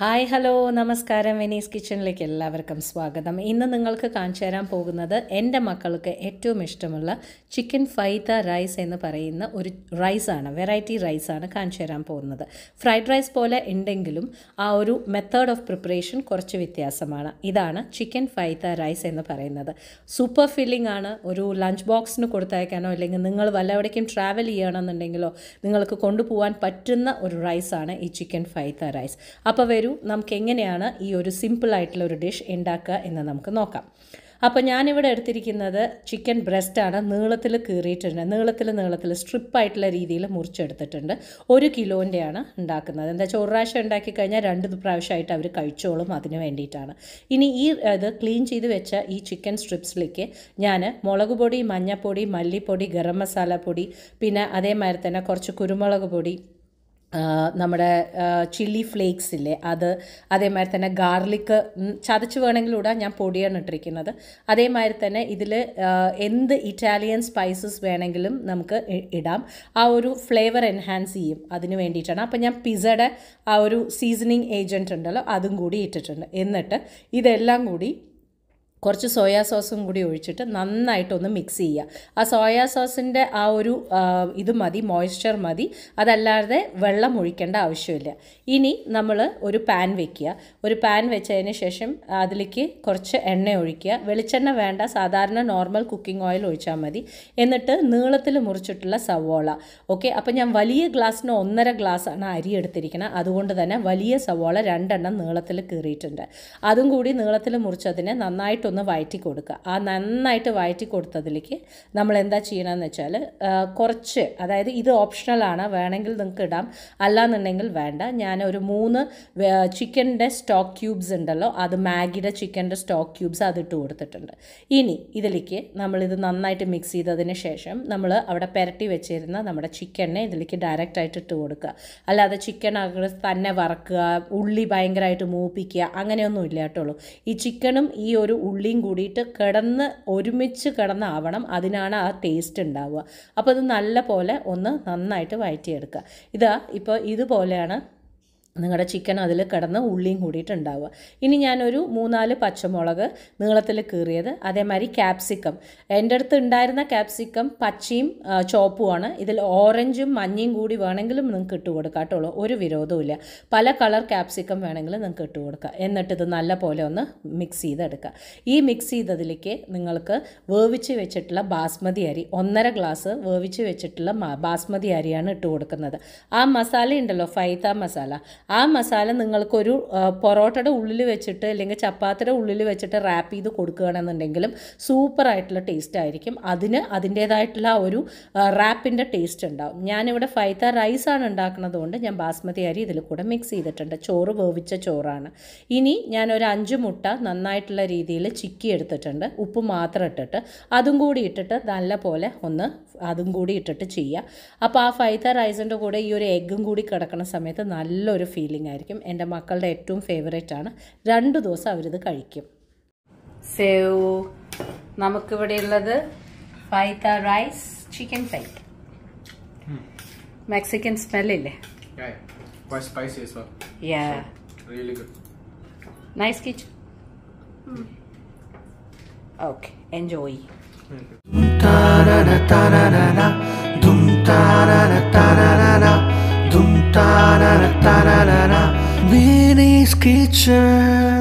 Hi hello നമസ്കാരം Venice കിച്ചണിലേക്ക് എല്ലാവർക്കും സ്വാഗതം ഇന്ന് നിങ്ങൾക്ക് കാണിച്ചു തരാൻ പോകുന്നത് എൻ്റെ മക്കൾക്ക് ഏറ്റവും ഇഷ്ടമുള്ള ചിക്കൻ ഫൈത്ത റൈസ് എന്ന് പറയുന്ന ഒരു റൈസാണ് വെറൈറ്റി റൈസാണ് കാണിച്ചു തരാൻ പോകുന്നത് ഫ്രൈഡ് റൈസ് പോലെ ഉണ്ടെങ്കിലും ആ ഒരു മെത്തേഡ് ഓഫ് പ്രിപ്പറേഷൻ കുറച്ച് വ്യത്യാസമാണ് ഇതാണ് ചിക്കൻ ഫൈത്ത റൈസ് എന്ന് പറയുന്നത് സൂപ്പർ ഫില്ലിംഗ് ആണ് ഒരു ലഞ്ച് ബോക്സിന് കൊടുത്തയക്കാനോ അല്ലെങ്കിൽ നിങ്ങൾ വല്ലവിടേക്കും ട്രാവൽ ചെയ്യണമെന്നുണ്ടെങ്കിലോ നിങ്ങൾക്ക് കൊണ്ടുപോകാൻ പറ്റുന്ന ഒരു റൈസാണ് ഈ ചിക്കൻ ഫൈത്ത റൈസ് അപ്പോൾ വരൂ നമുക്ക് എങ്ങനെയാണ് ഈ ഒരു സിമ്പിളായിട്ടുള്ള ഒരു ഡിഷ് ഉണ്ടാക്കുക എന്ന് നമുക്ക് നോക്കാം അപ്പോൾ ഞാനിവിടെ എടുത്തിരിക്കുന്നത് ചിക്കൻ ബ്രസ്റ്റാണ് നീളത്തിൽ കീറിയിട്ടുണ്ട് നീളത്തിൽ നീളത്തിൽ സ്ട്രിപ്പായിട്ടുള്ള രീതിയിൽ മുറിച്ചെടുത്തിട്ടുണ്ട് ഒരു കിലോൻ്റെയാണ് ഉണ്ടാക്കുന്നത് എന്താ വെച്ചാൽ ഒരു പ്രാവശ്യം ഉണ്ടാക്കി കഴിഞ്ഞാൽ രണ്ട് പ്രാവശ്യമായിട്ട് അവർ കഴിച്ചോളും അതിന് വേണ്ടിയിട്ടാണ് ഇനി ഈ ഇത് ക്ലീൻ ചെയ്ത് വെച്ച ഈ ചിക്കൻ സ്ട്രിപ്സിലേക്ക് ഞാൻ മുളക് പൊടി മഞ്ഞൾപ്പൊടി മല്ലിപ്പൊടി ഗരം മസാല പൊടി പിന്നെ അതേമാതിരി തന്നെ കുറച്ച് കുരുമുളക് പൊടി നമ്മുടെ ചില്ലി ഫ്ലേക്സ് ഇല്ലേ അത് അതേമാതിരി തന്നെ ഗാർലിക്ക് ചതച്ച് വേണമെങ്കിൽ ഇടാം ഞാൻ പൊടിയാണ് ഇട്ടിരിക്കുന്നത് അതേമാതിരി തന്നെ ഇതിൽ എന്ത് ഇറ്റാലിയൻ സ്പൈസസ് വേണമെങ്കിലും നമുക്ക് ഇടാം ആ ഒരു ഫ്ലേവർ എൻഹാൻസ് ചെയ്യും അതിന് വേണ്ടിയിട്ടാണ് അപ്പോൾ ഞാൻ പിസയുടെ ആ ഒരു സീസണിങ് ഏജൻറ്റ് ഉണ്ടല്ലോ അതും കൂടി ഇട്ടിട്ടുണ്ട് എന്നിട്ട് ഇതെല്ലാം കൂടി കുറച്ച് സോയാ സോസും കൂടി ഒഴിച്ചിട്ട് നന്നായിട്ടൊന്ന് മിക്സ് ചെയ്യുക ആ സോയാ സോസിൻ്റെ ആ ഒരു ഇത് മതി മോയ്സ്ചർ മതി അതല്ലാതെ വെള്ളം ഒഴിക്കേണ്ട ആവശ്യമില്ല ഇനി നമ്മൾ ഒരു പാൻ വെക്കുക ഒരു പാൻ വെച്ചതിന് ശേഷം അതിലേക്ക് കുറച്ച് എണ്ണ ഒഴിക്കുക വെളിച്ചെണ്ണ വേണ്ട സാധാരണ നോർമൽ കുക്കിംഗ് ഓയിൽ ഒഴിച്ചാൽ മതി എന്നിട്ട് നീളത്തിൽ മുറിച്ചിട്ടുള്ള സവോള ഓക്കെ അപ്പോൾ ഞാൻ വലിയ ഗ്ലാസ്സിന് ഒന്നര ഗ്ലാസ്സാണ് അരി എടുത്തിരിക്കുന്നത് അതുകൊണ്ട് തന്നെ വലിയ സവോള രണ്ടെണ്ണം നീളത്തിൽ കീറിയിട്ടുണ്ട് അതും കൂടി നീളത്തിൽ മുറിച്ചതിന് നന്നായിട്ട് നന്നായിട്ടൊന്ന് വയറ്റി കൊടുക്കുക ആ നന്നായിട്ട് വയറ്റി കൊടുത്തതിലേക്ക് നമ്മൾ എന്താ ചെയ്യണമെന്ന് വെച്ചാൽ കുറച്ച് അതായത് ഇത് ഓപ്ഷണൽ ആണ് വേണമെങ്കിൽ നിങ്ങൾക്ക് ഇടാം അല്ലാന്നുണ്ടെങ്കിൽ വേണ്ട ഞാൻ ഒരു മൂന്ന് ചിക്കൻ്റെ സ്റ്റോക്ക് ക്യൂബ്സ് ഉണ്ടല്ലോ അത് മാഗിയുടെ ചിക്കൻ്റെ സ്റ്റോക്ക് ക്യൂബ്സ് അതിട്ട് കൊടുത്തിട്ടുണ്ട് ഇനി ഇതിലേക്ക് നമ്മളിത് നന്നായിട്ട് മിക്സ് ചെയ്തതിന് ശേഷം നമ്മൾ അവിടെ പെരട്ടി വെച്ചിരുന്ന നമ്മുടെ ചിക്കനെ ഇതിലേക്ക് ഡയറക്റ്റ് ആയിട്ട് ഇട്ട് കൊടുക്കുക അല്ലാതെ ചിക്കൻ അകത്ത് തന്നെ വറക്കുക ഉള്ളി ഭയങ്കരമായിട്ട് മൂപ്പിക്കുക അങ്ങനെയൊന്നും ഇല്ല കേട്ടോളൂ ഈ ചിക്കനും ഈ ഒരു ഉള്ളിയും കൂടിയിട്ട് കിടന്ന് ഒരുമിച്ച് കിടന്നാവണം അതിനാണ് ആ ടേസ്റ്റ് ഉണ്ടാവുക അപ്പോൾ അത് നല്ല പോലെ ഒന്ന് നന്നായിട്ട് വഴറ്റിയെടുക്കുക ഇതാ ഇപ്പോൾ ഇതുപോലെയാണ് നിങ്ങളുടെ ചിക്കൻ അതിൽ കിടന്ന് ഉള്ളിയും കൂടിയിട്ടുണ്ടാവുക ഇനി ഞാനൊരു മൂന്നാല് പച്ചമുളക് നീളത്തിൽ കീറിയത് അതേമാതിരി ക്യാപ്സിക്കം എൻ്റെ അടുത്ത് ഉണ്ടായിരുന്ന ക്യാപ്സിക്കം പച്ചയും ചോപ്പുമാണ് ഇതിൽ ഓറഞ്ചും മഞ്ഞയും കൂടി വേണമെങ്കിലും നിങ്ങൾക്ക് ഇട്ട് കൊടുക്കാം കേട്ടോ ഒരു വിരോധവും പല കളർ ക്യാപ്സിക്കം വേണമെങ്കിലും നിങ്ങൾക്ക് ഇട്ട് കൊടുക്കുക എന്നിട്ട് ഇത് നല്ല പോലെ ഒന്ന് മിക്സ് ചെയ്തെടുക്കുക ഈ മിക്സ് ചെയ്തതിലേക്ക് നിങ്ങൾക്ക് വേവിച്ച് വെച്ചിട്ടുള്ള ബാസ്മതി അരി ഒന്നര ഗ്ലാസ് വേവിച്ച് വെച്ചിട്ടുള്ള ബാസ്മതി അരിയാണ് ഇട്ട് കൊടുക്കുന്നത് ആ മസാല ഉണ്ടല്ലോ ഫൈത്ത മസാല ആ മസാല നിങ്ങൾക്കൊരു പൊറോട്ടയുടെ ഉള്ളിൽ വെച്ചിട്ട് അല്ലെങ്കിൽ ചപ്പാത്തിയുടെ ഉള്ളിൽ വെച്ചിട്ട് റാപ്പ് ചെയ്ത് കൊടുക്കുകയാണെന്നുണ്ടെങ്കിലും സൂപ്പറായിട്ടുള്ള ടേസ്റ്റ് ആയിരിക്കും അതിന് അതിൻ്റേതായിട്ടുള്ള ഒരു റാപ്പിൻ്റെ ടേസ്റ്റ് ഉണ്ടാവും ഞാനിവിടെ ഫൈത്ത റൈസാണ് ഉണ്ടാക്കുന്നത് കൊണ്ട് ഞാൻ ബാസ്മതി അരി ഇതിൽ കൂടെ മിക്സ് ചെയ്തിട്ടുണ്ട് ചോറ് വേവിച്ച ചോറാണ് ഇനി ഞാനൊരു അഞ്ച് മുട്ട നന്നായിട്ടുള്ള രീതിയിൽ ചിക്കി എടുത്തിട്ടുണ്ട് ഉപ്പ് മാത്രം ഇട്ടിട്ട് അതും കൂടി ഇട്ടിട്ട് നല്ല പോലെ ഒന്ന് അതും കൂടി ഇട്ടിട്ട് ചെയ്യുക അപ്പോൾ ആ ഫൈത്ത റൈസിൻ്റെ കൂടെ ഈ ഒരു എഗ്ഗും കൂടി കിടക്കുന്ന സമയത്ത് നല്ലൊരു ഫീലിംഗ് ആയിരിക്കും എൻ്റെ മക്കളുടെ ഏറ്റവും ഫേവറേറ്റ് ആണ് രണ്ട് ദിവസം അവരിത് കഴിക്കും സേവ് നമുക്കിവിടെ ഉള്ളത് ഫൈത്ത റൈസ് ചിക്കൻ ഫ്രൈ മെക്സിക്കൻ സ്മെല്ലില്ലേ quite spicy as well. Yeah. So, really good. Minnie's Kitchen